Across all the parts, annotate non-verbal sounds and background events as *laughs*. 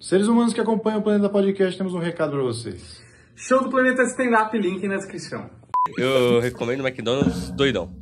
Seres humanos que acompanham o Planeta Podcast, temos um recado para vocês. Show do Planeta Stand Up, link na descrição. Eu recomendo McDonald's doidão.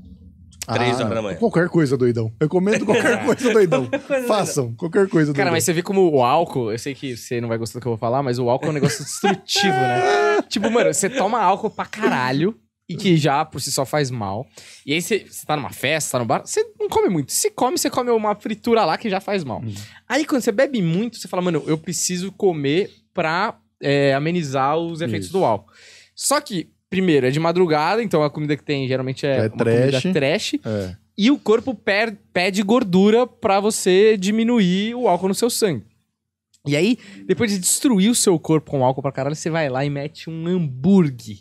Ah, Três ah, horas da manhã. Qualquer coisa doidão. Recomendo qualquer coisa doidão. Façam, qualquer coisa doidão. Cara, mas você vê como o álcool, eu sei que você não vai gostar do que eu vou falar, mas o álcool é um negócio destrutivo, né? *laughs* tipo, mano, você toma álcool pra caralho e que já por si só faz mal. E aí você tá numa festa, tá no bar, você não come muito. Se come, você come uma fritura lá que já faz mal. Hum. Aí quando você bebe muito, você fala, mano, eu preciso comer pra é, amenizar os efeitos Isso. do álcool. Só que, primeiro, é de madrugada, então a comida que tem geralmente é, é trash. comida trash. É. E o corpo per, pede gordura para você diminuir o álcool no seu sangue. E aí, depois de destruir o seu corpo com álcool pra caralho, você vai lá e mete um hambúrguer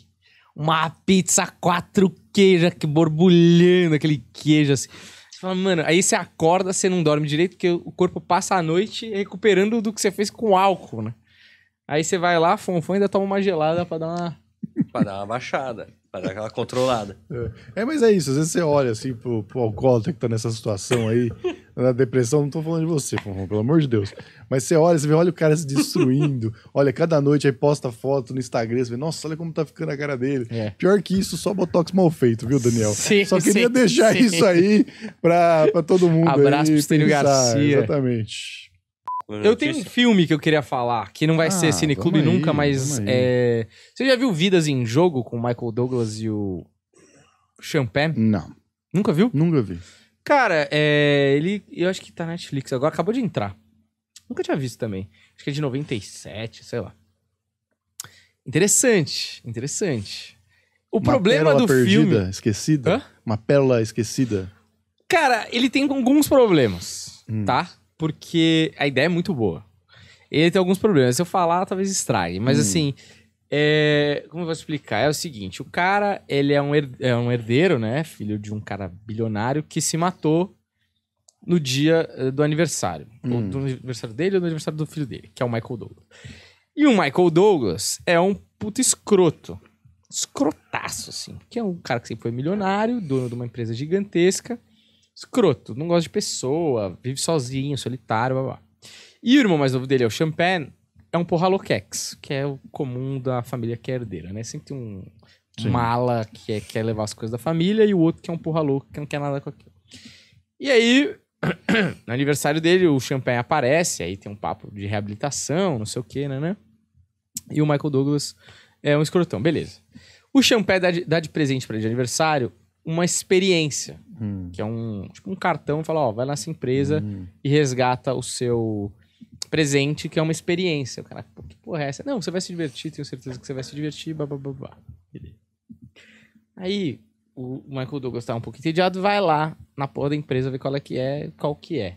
uma pizza quatro queijos, que borbulhando aquele queijo assim. Você fala, mano, aí você acorda, você não dorme direito, porque o corpo passa a noite recuperando do que você fez com álcool, né? Aí você vai lá, fonfão, ainda toma uma gelada pra dar uma. *laughs* pra dar uma baixada, pra dar aquela controlada. É, é, mas é isso, às vezes você olha assim pro, pro alcoólatra que tá nessa situação aí. *laughs* na depressão, não tô falando de você, pelo amor de Deus. Mas você olha, você vê, olha o cara se destruindo. *laughs* olha, cada noite aí posta foto no Instagram, você vê, nossa, olha como tá ficando a cara dele. É. Pior que isso, só botox mal feito, viu, Daniel? Sim, só queria sim, deixar sim. isso aí pra, pra todo mundo. Abraço aí, pro Estênio Garcia. Exatamente. Eu tenho um filme que eu queria falar, que não vai ah, ser Cineclube nunca, mas. É... Você já viu Vidas em Jogo com o Michael Douglas e o. Champagne? Não. Nunca viu? Nunca vi. Cara, é, ele. Eu acho que tá na Netflix agora, acabou de entrar. Nunca tinha visto também. Acho que é de 97, sei lá. Interessante, interessante. O Uma problema do perdida, filme. esquecida. Hã? Uma pérola esquecida. Cara, ele tem alguns problemas, hum. tá? Porque a ideia é muito boa. Ele tem alguns problemas. Se eu falar, talvez estrague. Mas hum. assim, é, como eu vou explicar? É o seguinte, o cara, ele é um, é um herdeiro, né? Filho de um cara bilionário que se matou no dia eh, do aniversário. Hum. do aniversário dele ou do aniversário do filho dele, que é o Michael Douglas. E o Michael Douglas é um puto escroto. Escrotaço, assim. Que é um cara que sempre foi milionário, dono de uma empresa gigantesca. Escroto, não gosta de pessoa, vive sozinho, solitário, blá blá. E o irmão mais novo dele é o Champagne, é um porraloquex, que é o comum da família que é herdeira, né? Sempre tem um, Sim. que é, quer levar as coisas da família e o outro que é um porra louco que não quer nada com aquilo. E aí, *clears throat* no aniversário dele, o champanhe aparece, aí tem um papo de reabilitação, não sei o que, né, né? E o Michael Douglas é um escrotão, beleza. O champanhe dá de, dá de presente para ele de aniversário uma experiência, hum. que é um, tipo um cartão, fala, ó, vai nessa empresa hum. e resgata o seu presente, que é uma experiência. O cara, que porra é essa? Não, você vai se divertir, tenho certeza que você vai se divertir, blá, blá, blá, blá. Aí, o Michael Douglas tá um pouco entediado, vai lá na porra da empresa ver qual é que é, qual que é.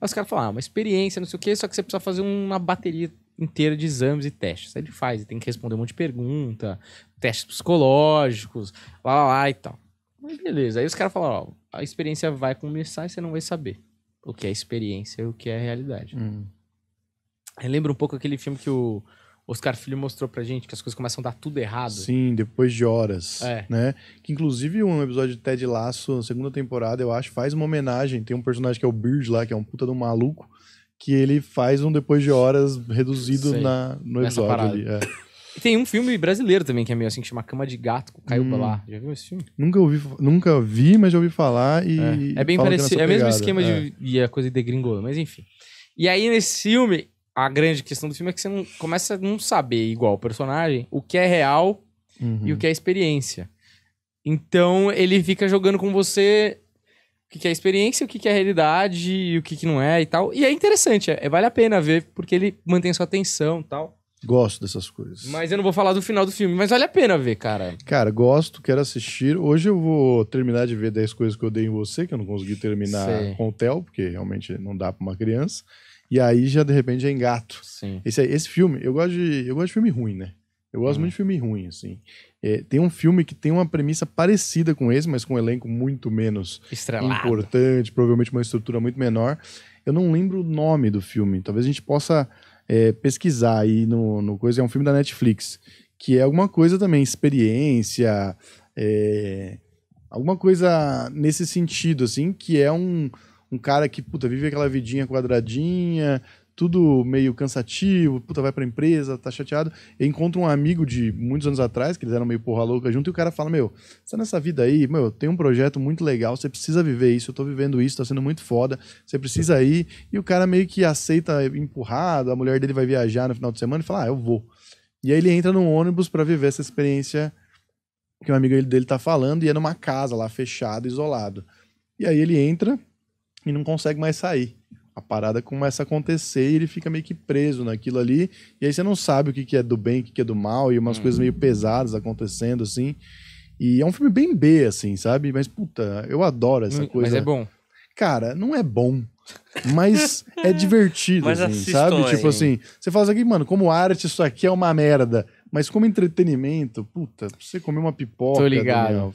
Aí os caras falam, ah, uma experiência, não sei o quê, só que você precisa fazer uma bateria inteira de exames e testes. Aí ele faz, ele tem que responder um monte de pergunta, testes psicológicos, lá, lá, lá e tal. Mas beleza, aí os caras falam, ó, a experiência vai começar e você não vai saber o que é experiência e o que é realidade. Hum. Lembra um pouco aquele filme que o Oscar Filho mostrou pra gente, que as coisas começam a dar tudo errado. Sim, depois de horas. É. Né? Que inclusive um episódio de Ted Lasso, na segunda temporada, eu acho, faz uma homenagem. Tem um personagem que é o Bird lá, que é um puta de um maluco, que ele faz um depois de horas reduzido na, no episódio parada. ali. É. E tem um filme brasileiro também que é meio assim, que chama Cama de Gato, com Caio hum. Balá. Já viu esse filme? Nunca, ouvi, nunca vi, mas já ouvi falar e. É, é bem parecido. É o é mesmo esquema é. de. E a coisa de gringola, mas enfim. E aí, nesse filme, a grande questão do filme é que você não, começa a não saber, igual o personagem, o que é real uhum. e o que é experiência. Então ele fica jogando com você o que, que é experiência, o que, que é realidade e o que, que não é e tal. E é interessante, é, vale a pena ver, porque ele mantém sua atenção e tal. Gosto dessas coisas. Mas eu não vou falar do final do filme, mas vale a pena ver, cara. Cara, gosto, quero assistir. Hoje eu vou terminar de ver 10 coisas que eu dei em você, que eu não consegui terminar Sei. com o Theo, porque realmente não dá para uma criança. E aí já, de repente, é engato. Sim. Esse, esse filme, eu gosto, de, eu gosto de filme ruim, né? Eu gosto hum. muito de filme ruim, assim. É, tem um filme que tem uma premissa parecida com esse, mas com um elenco muito menos Estrelado. importante, provavelmente uma estrutura muito menor. Eu não lembro o nome do filme. Talvez a gente possa é, pesquisar aí no, no coisa. É um filme da Netflix, que é alguma coisa também, experiência, é, alguma coisa nesse sentido, assim, que é um um cara que, puta, vive aquela vidinha quadradinha, tudo meio cansativo, puta, vai pra empresa, tá chateado. encontra um amigo de muitos anos atrás, que eles eram meio porra louca junto, e o cara fala: Meu, você tá nessa vida aí, meu, tem um projeto muito legal, você precisa viver isso, eu tô vivendo isso, tá sendo muito foda, você precisa ir. E o cara meio que aceita empurrado, a mulher dele vai viajar no final de semana e fala: Ah, eu vou. E aí ele entra num ônibus para viver essa experiência que um amigo dele tá falando, e é numa casa lá, fechado, isolado. E aí ele entra e não consegue mais sair. A parada começa a acontecer e ele fica meio que preso naquilo ali. E aí você não sabe o que, que é do bem, o que, é do mal, e umas uhum. coisas meio pesadas acontecendo, assim. E é um filme bem B, assim, sabe? Mas, puta, eu adoro essa hum, coisa. Mas é bom. Cara, não é bom. Mas *laughs* é divertido, mas assim, sabe? Tipo aí. Tipo assim, você fala assim, mano, como arte isso aqui é uma merda. Mas como entretenimento, puta, você comer uma pipoca. Tô ligado. Daniel,